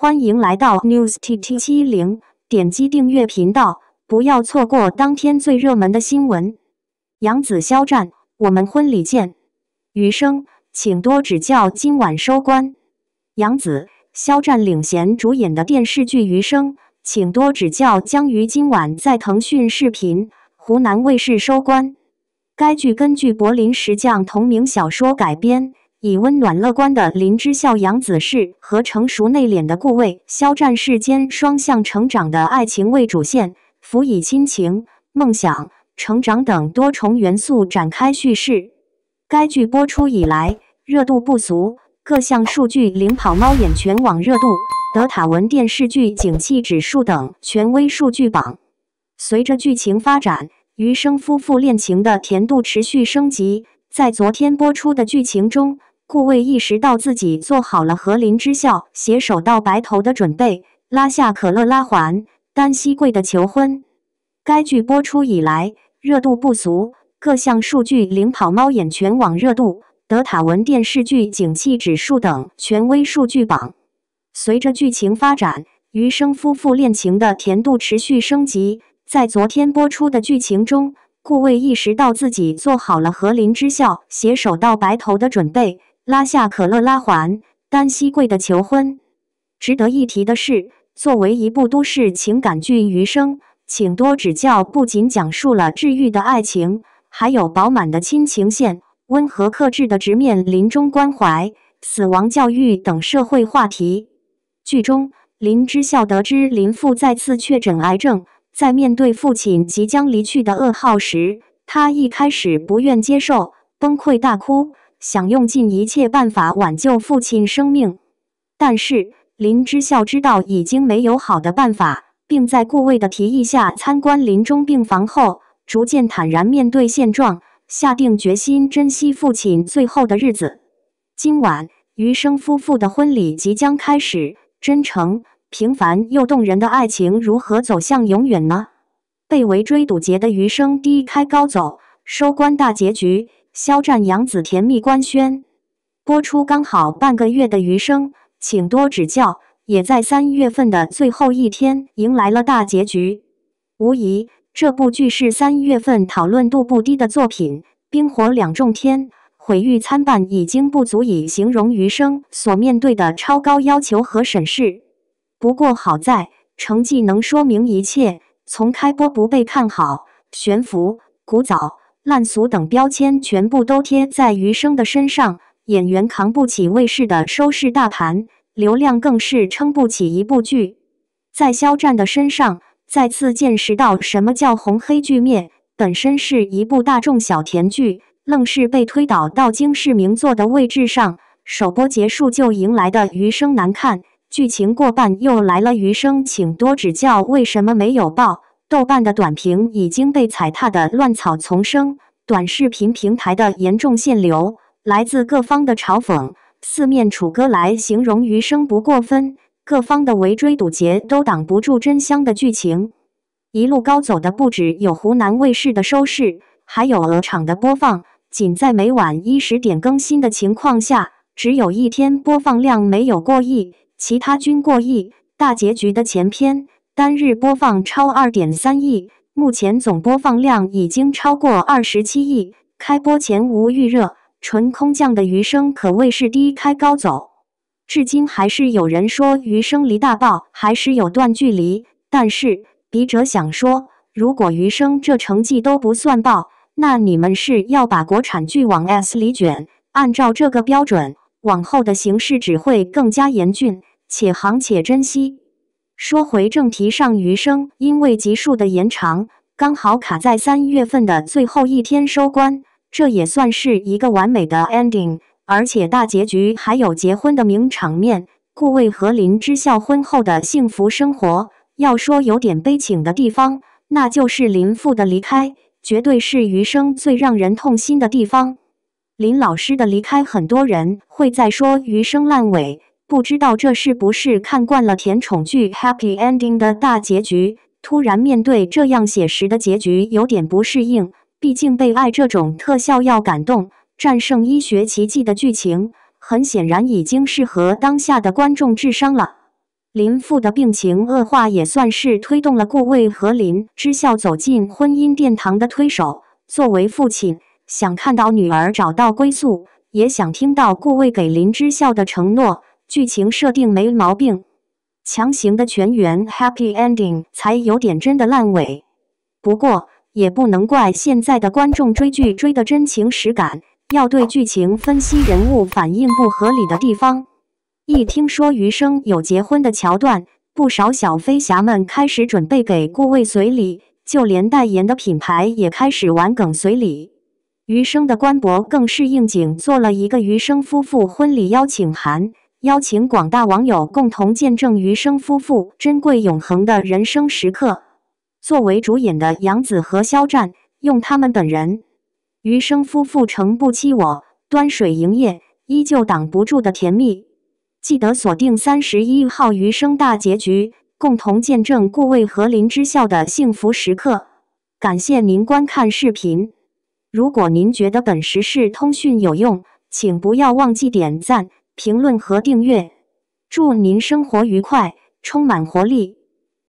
欢迎来到 News T T 七零，点击订阅频道，不要错过当天最热门的新闻。杨子、肖战，我们婚礼见。余生，请多指教。今晚收官。杨子、肖战领衔主演的电视剧《余生》，请多指教，将于今晚在腾讯视频、湖南卫视收官。该剧根据柏林石匠同名小说改编。以温暖乐观的林之校、杨子士和成熟内敛的顾魏肖战世间双向成长的爱情为主线，辅以亲情、梦想、成长等多重元素展开叙事。该剧播出以来热度不俗，各项数据领跑猫眼全网热度、德塔文电视剧景气指数等权威数据榜。随着剧情发展，余生夫妇恋情的甜度持续升级。在昨天播出的剧情中，顾魏意识到自己做好了和林之校携手到白头的准备，拉下可乐拉环，单膝跪的求婚。该剧播出以来热度不俗，各项数据领跑猫眼全网热度、德塔文电视剧景气指数等权威数据榜。随着剧情发展，余生夫妇恋情的甜度持续升级。在昨天播出的剧情中，顾魏意识到自己做好了和林之校携手到白头的准备。拉下可乐拉环，单膝跪的求婚。值得一提的是，作为一部都市情感剧，《余生，请多指教》不仅讲述了治愈的爱情，还有饱满的亲情线、温和克制的直面临终关怀、死亡教育等社会话题。剧中，林之孝得知林父再次确诊癌症，在面对父亲即将离去的噩耗时，他一开始不愿接受，崩溃大哭。想用尽一切办法挽救父亲生命，但是林之孝知道已经没有好的办法，并在顾卫的提议下参观临终病房后，逐渐坦然面对现状，下定决心珍惜父亲最后的日子。今晚，余生夫妇的婚礼即将开始，真诚、平凡又动人的爱情如何走向永远呢？被围追堵截的余生低开高走，收官大结局。肖战杨紫甜蜜官宣播出刚好半个月的《余生，请多指教》，也在三月份的最后一天迎来了大结局。无疑，这部剧是三月份讨论度不低的作品。冰火两重天，毁誉参半，已经不足以形容《余生》所面对的超高要求和审视。不过好在成绩能说明一切。从开播不被看好，悬浮、古早。烂俗等标签全部都贴在余生的身上，演员扛不起卫视的收视大盘，流量更是撑不起一部剧。在肖战的身上，再次见识到什么叫红黑剧灭。本身是一部大众小甜剧，愣是被推倒到惊世名作的位置上。首播结束就迎来的余生难看，剧情过半又来了余生，请多指教。为什么没有爆？豆瓣的短评已经被踩踏的乱草丛生，短视频平台的严重限流，来自各方的嘲讽，四面楚歌来形容余生不过分。各方的围追堵截都挡不住真香的剧情，一路高走的不止有湖南卫视的收视，还有鹅厂的播放。仅在每晚一十点更新的情况下，只有一天播放量没有过亿，其他均过亿。大结局的前篇。单日播放超二点三亿，目前总播放量已经超过二十七亿。开播前无预热，纯空降的《余生》可谓是低开高走。至今还是有人说《余生》离大爆还是有段距离，但是笔者想说，如果《余生》这成绩都不算爆，那你们是要把国产剧往 S 里卷？按照这个标准，往后的形势只会更加严峻，且行且珍惜。说回正题，《上余生》因为集数的延长，刚好卡在三月份的最后一天收官，这也算是一个完美的 ending。而且大结局还有结婚的名场面。顾魏和林之孝婚后的幸福生活，要说有点悲情的地方，那就是林父的离开，绝对是余生最让人痛心的地方。林老师的离开，很多人会在说《余生》烂尾。不知道这是不是看惯了甜宠剧 happy ending 的大结局，突然面对这样写实的结局有点不适应。毕竟被爱这种特效药感动，战胜医学奇迹的剧情，很显然已经适合当下的观众智商了。林父的病情恶化也算是推动了顾卫和林之孝走进婚姻殿堂的推手。作为父亲，想看到女儿找到归宿，也想听到顾卫给林之孝的承诺。剧情设定没毛病，强行的全员 happy ending 才有点真的烂尾。不过也不能怪现在的观众追剧追的真情实感，要对剧情分析人物反应不合理的地方。一听说《余生》有结婚的桥段，不少小飞侠们开始准备给顾魏随礼，就连代言的品牌也开始玩梗随礼。《余生》的官博更是应景做了一个《余生》夫妇婚礼邀请函。邀请广大网友共同见证余生夫妇珍贵永恒的人生时刻。作为主演的杨紫和肖战，用他们本人，余生夫妇承不欺我，端水营业依旧挡不住的甜蜜。记得锁定三十一号余生大结局，共同见证顾魏和林之孝的幸福时刻。感谢您观看视频。如果您觉得本时事通讯有用，请不要忘记点赞。评论和订阅，祝您生活愉快，充满活力。